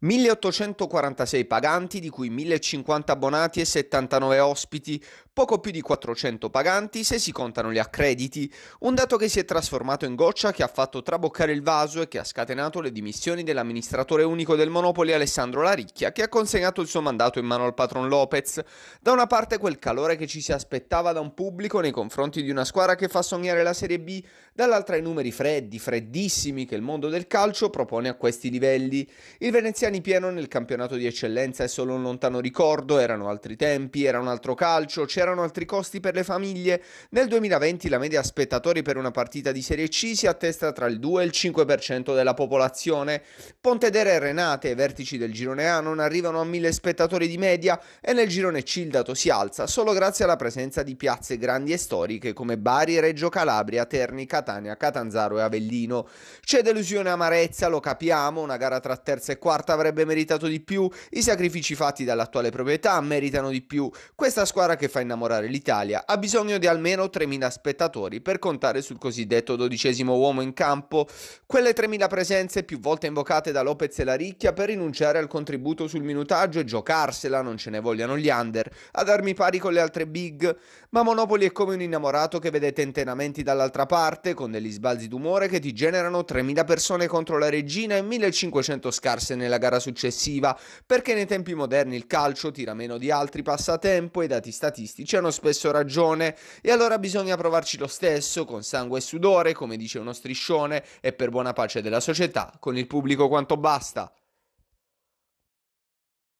1846 paganti, di cui 1050 abbonati e 79 ospiti, poco più di 400 paganti se si contano gli accrediti, un dato che si è trasformato in goccia che ha fatto traboccare il vaso e che ha scatenato le dimissioni dell'amministratore unico del Monopoli Alessandro Laricchia, che ha consegnato il suo mandato in mano al patron Lopez. Da una parte quel calore che ci si aspettava da un pubblico nei confronti di una squadra che fa sognare la Serie B, dall'altra i numeri freddi, freddissimi che il mondo del calcio propone a questi livelli. Il veneziano Pieno nel campionato di eccellenza è solo un lontano ricordo, erano altri tempi, era un altro calcio, c'erano altri costi per le famiglie. Nel 2020 la media spettatori per una partita di Serie C si attesta tra il 2 e il 5% della popolazione. Pontedera e Renate, vertici del girone A, non arrivano a 1000 spettatori di media e nel girone C il dato si alza solo grazie alla presenza di piazze grandi e storiche come Bari, Reggio Calabria, Terni, Catania, Catanzaro e Avellino. C'è delusione e amarezza, lo capiamo, una gara tra terza e quarta avrebbe meritato di più, i sacrifici fatti dall'attuale proprietà meritano di più. Questa squadra che fa innamorare l'Italia ha bisogno di almeno 3.000 spettatori per contare sul cosiddetto dodicesimo uomo in campo. Quelle 3.000 presenze più volte invocate da Lopez e la Ricchia per rinunciare al contributo sul minutaggio e giocarsela, non ce ne vogliano gli under, ad armi pari con le altre big. Ma Monopoli è come un innamorato che vede tentenamenti dall'altra parte con degli sbalzi d'umore che ti generano 3.000 persone contro la regina e 1.500 scarse nella gara gara successiva, perché nei tempi moderni il calcio tira meno di altri passatempo e i dati statistici hanno spesso ragione e allora bisogna provarci lo stesso, con sangue e sudore, come dice uno striscione, e per buona pace della società, con il pubblico quanto basta.